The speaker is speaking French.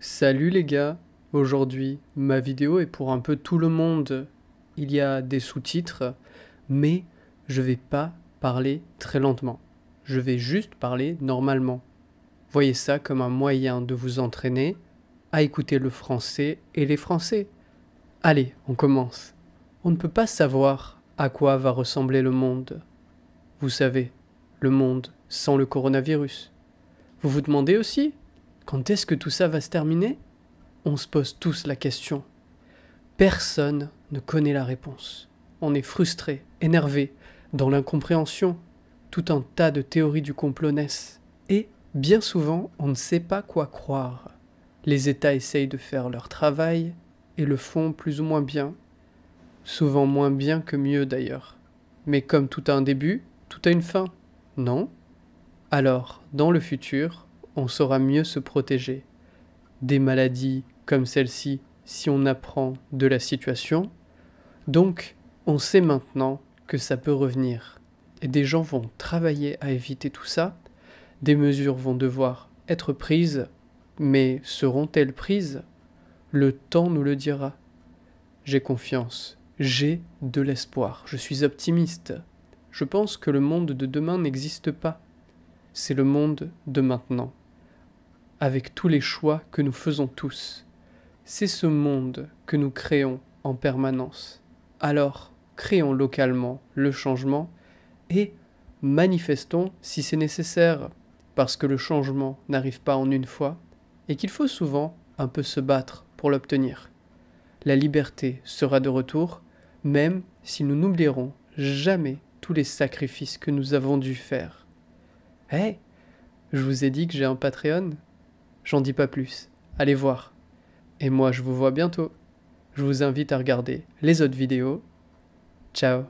Salut les gars, aujourd'hui ma vidéo est pour un peu tout le monde. Il y a des sous-titres, mais je vais pas parler très lentement. Je vais juste parler normalement. Voyez ça comme un moyen de vous entraîner à écouter le français et les français. Allez, on commence. On ne peut pas savoir à quoi va ressembler le monde. Vous savez, le monde sans le coronavirus. Vous vous demandez aussi quand est-ce que tout ça va se terminer On se pose tous la question. Personne ne connaît la réponse. On est frustré, énervé, dans l'incompréhension. Tout un tas de théories du complot naissent. Et bien souvent, on ne sait pas quoi croire. Les États essayent de faire leur travail et le font plus ou moins bien. Souvent moins bien que mieux d'ailleurs. Mais comme tout a un début, tout a une fin, non Alors, dans le futur, on saura mieux se protéger des maladies comme celle-ci si on apprend de la situation. Donc, on sait maintenant que ça peut revenir. Et des gens vont travailler à éviter tout ça. Des mesures vont devoir être prises, mais seront-elles prises Le temps nous le dira. J'ai confiance, j'ai de l'espoir, je suis optimiste. Je pense que le monde de demain n'existe pas. C'est le monde de maintenant avec tous les choix que nous faisons tous. C'est ce monde que nous créons en permanence. Alors, créons localement le changement et manifestons si c'est nécessaire, parce que le changement n'arrive pas en une fois et qu'il faut souvent un peu se battre pour l'obtenir. La liberté sera de retour, même si nous n'oublierons jamais tous les sacrifices que nous avons dû faire. Hé, eh, je vous ai dit que j'ai un Patreon J'en dis pas plus. Allez voir. Et moi, je vous vois bientôt. Je vous invite à regarder les autres vidéos. Ciao